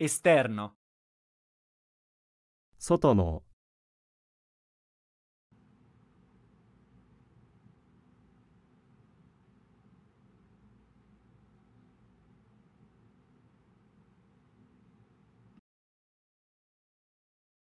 Esterno. 外の